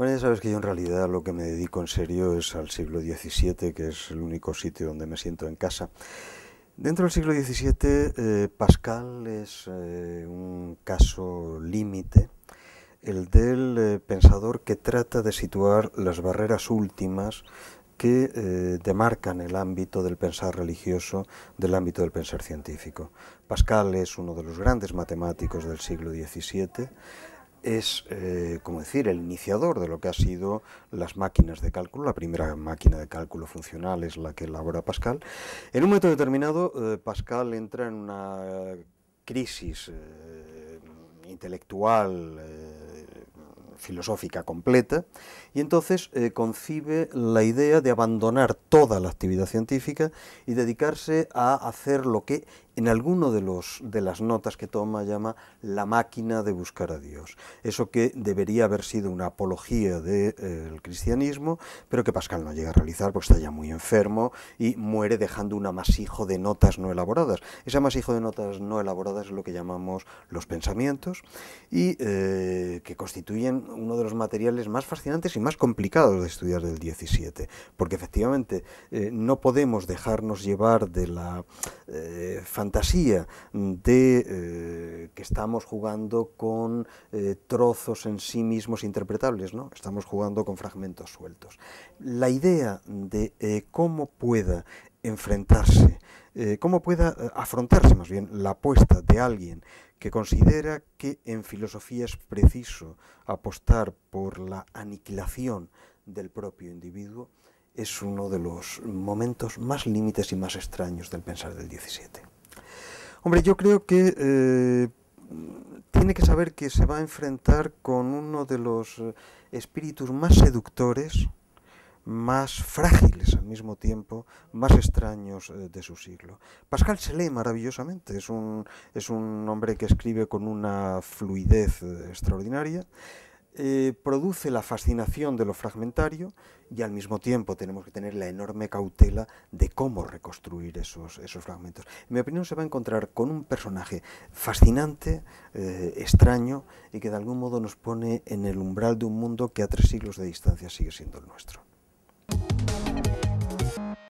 Bueno, ya sabes que yo en realidad lo que me dedico en serio es al siglo XVII, que es el único sitio donde me siento en casa. Dentro del siglo XVII, eh, Pascal es eh, un caso límite, el del eh, pensador que trata de situar las barreras últimas que demarcan el ámbito del pensar religioso del ámbito del pensar científico. Pascal es uno de los grandes matemáticos del siglo XVII, es, eh, como decir, el iniciador de lo que ha sido las máquinas de cálculo. La primera máquina de cálculo funcional es la que elabora Pascal. En un momento determinado, eh, Pascal entra en una crisis eh, intelectual, filosófica completa, y entonces concibe la idea de abandonar toda la actividad científica y dedicarse a hacer lo que en alguno de, los, de las notas que toma llama la máquina de buscar a Dios. Eso que debería haber sido una apología del eh, cristianismo, pero que Pascal no llega a realizar porque está ya muy enfermo y muere dejando un amasijo de notas no elaboradas. Ese amasijo de notas no elaboradas es lo que llamamos los pensamientos y eh, que constituyen uno de los materiales más fascinantes y más complicados de estudiar del 17, porque efectivamente eh, no podemos dejarnos llevar de la fantasía fantasía de eh, que estamos jugando con eh, trozos en sí mismos interpretables, ¿no? estamos jugando con fragmentos sueltos. La idea de eh, cómo pueda enfrentarse, cómo pueda afrontarse más bien la apuesta de alguien que considera que en filosofía es preciso apostar por la aniquilación del propio individuo, es uno de los momentos más límites y más extraños del pensar del 17. Hombre, yo creo que eh, tiene que saber que se va a enfrentar con uno de los eh, espíritus más seductores, más frágiles al mismo tiempo, más extraños eh, de su siglo. Pascal se lee maravillosamente, es un, es un hombre que escribe con una fluidez extraordinaria. Eh, produce la fascinación de lo fragmentario y al mismo tiempo tenemos que tener la enorme cautela de cómo reconstruir esos, esos fragmentos. En mi opinión se va a encontrar con un personaje fascinante, eh, extraño y que de algún modo nos pone en el umbral de un mundo que a tres siglos de distancia sigue siendo el nuestro.